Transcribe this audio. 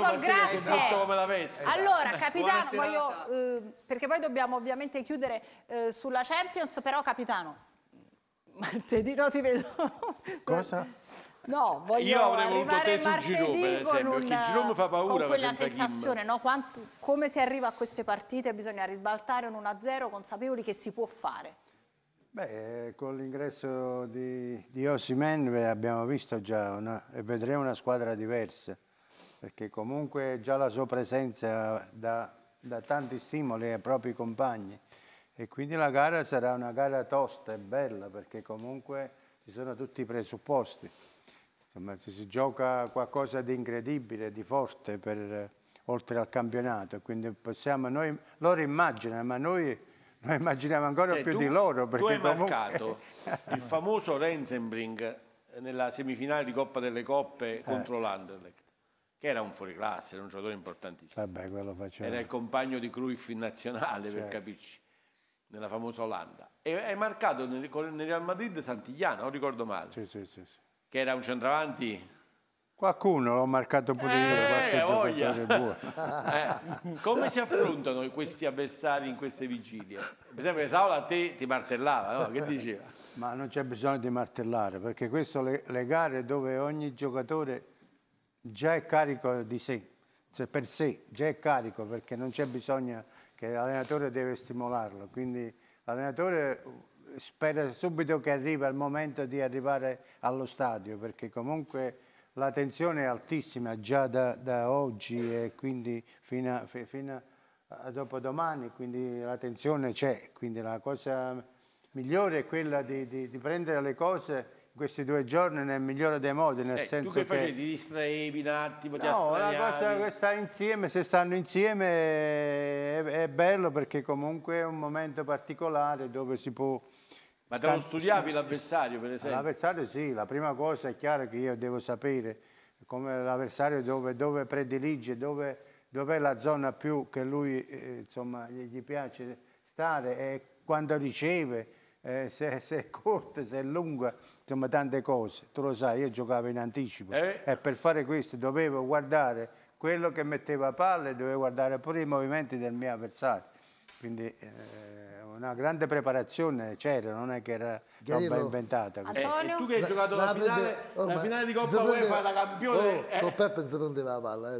Massimo, grazie. Come la vespa. Allora, capitano, voglio, eh, perché poi dobbiamo ovviamente chiudere eh, sulla Champions, però capitano, martedì no ti vedo. Cosa? No, voglio Io avrei voluto te su Giroud, per esempio, perché Giroud fa paura. Con quella sensazione, no? Quanto, come si arriva a queste partite? Bisogna ribaltare un 1-0 consapevoli che si può fare. Beh, con l'ingresso di, di Osimen abbiamo visto già una, e vedremo una squadra diversa perché comunque già la sua presenza dà, dà tanti stimoli ai propri compagni e quindi la gara sarà una gara tosta e bella perché comunque ci sono tutti i presupposti. Insomma, se si gioca qualcosa di incredibile, di forte per, oltre al campionato, quindi possiamo, noi, loro immaginano, ma noi, noi immaginiamo ancora cioè, più tu, di loro. Tu hai comunque... marcato il famoso Renzenbring nella semifinale di Coppa delle Coppe eh. contro l'Anderlecht che era un fuoriclasse, era un giocatore importantissimo. Vabbè, era il compagno di Cruyff in nazionale, certo. per capirci, nella famosa Olanda. E è marcato nel, nel Real Madrid Santigliano, non ricordo male. Sì, sì, sì, che era un centravanti... Qualcuno l'ho marcato pure eh, io, eh, voglia. eh, come si affrontano questi avversari in queste vigilie? Per esempio Saola a te ti martellava, no? che diceva? Ma non c'è bisogno di martellare, perché queste sono le, le gare dove ogni giocatore già è carico di sé, cioè per sé, già è carico perché non c'è bisogno che l'allenatore deve stimolarlo, quindi l'allenatore eh, spera subito che arrivi il momento di arrivare allo stadio perché comunque la tensione è altissima già da, da oggi e quindi fino a, fino a dopodomani, quindi la tensione c'è, quindi la cosa migliore è quella di, di, di prendere le cose questi due giorni nel migliore dei modi, nel eh, senso tu che... che facevi? Ti distraevi un attimo, no, ti No, la cosa che sta insieme, se stanno insieme è, è, bello perché comunque è un momento particolare dove si può... Ma te lo studiavi l'avversario per esempio? L'avversario sì, la prima cosa è chiaro che io devo sapere come l'avversario dove, dove, predilige, dove, dove, è la zona più che lui eh, insomma, gli piace stare e quando riceve eh, se, se, è corta, se è lunga, insomma tante cose. Tu lo sai, io giocavo in anticipo eh. e per fare questo dovevo guardare quello che metteva palle, dovevo guardare pure i movimenti del mio avversario. Quindi eh, una grande preparazione c'era, non è che era Chiarivo. roba inventata. Antonio? Eh, tu che hai giocato la, la, finale, prende... oh, la finale, di Coppa UEFA da campione. Oh, eh. Con Peppe non si prendeva la palla. Eh.